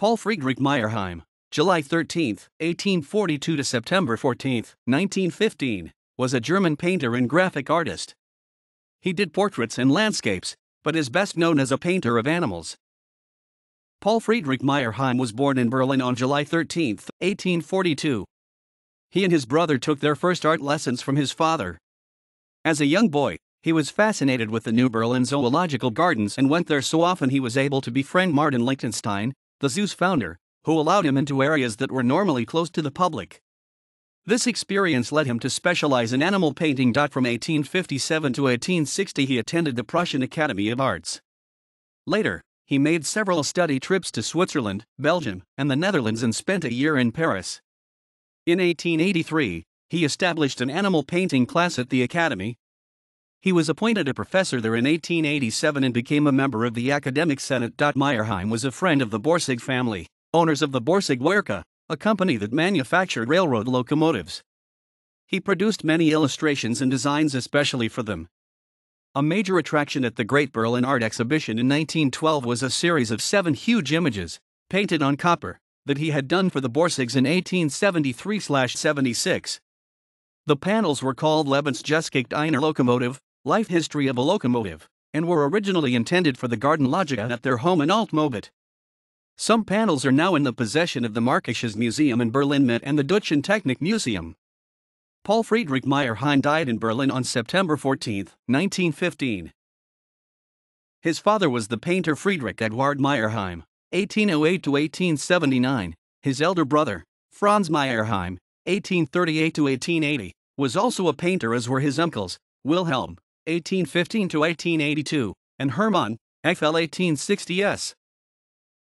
Paul Friedrich Meyerheim, July 13, 1842 to September 14, 1915, was a German painter and graphic artist. He did portraits and landscapes, but is best known as a painter of animals. Paul Friedrich Meyerheim was born in Berlin on July 13, 1842. He and his brother took their first art lessons from his father. As a young boy, he was fascinated with the New Berlin Zoological Gardens and went there so often he was able to befriend Martin Lichtenstein, the zoo's founder, who allowed him into areas that were normally closed to the public. This experience led him to specialize in animal painting. From 1857 to 1860, he attended the Prussian Academy of Arts. Later, he made several study trips to Switzerland, Belgium, and the Netherlands and spent a year in Paris. In 1883, he established an animal painting class at the academy, he was appointed a professor there in 1887 and became a member of the Academic Senate. Meyerheim was a friend of the Borsig family, owners of the Borsig Werke, a company that manufactured railroad locomotives. He produced many illustrations and designs especially for them. A major attraction at the Great Berlin Art Exhibition in 1912 was a series of seven huge images, painted on copper, that he had done for the Borsigs in 1873 76. The panels were called Lebensgeschichte einer Lokomotive, life history of a locomotive, and were originally intended for the garden Logica at their home in Altmobit. Some panels are now in the possession of the Markisches Museum in Berlin Mitte and the Deutschen Technik Museum. Paul Friedrich Meyerheim died in Berlin on September 14, 1915. His father was the painter Friedrich Eduard Meyerheim, 1808 to 1879. His elder brother, Franz Meyerheim, 1838 to 1880, was also a painter as were his uncles, Wilhelm, 1815 to 1882, and Hermann, FL 1860s.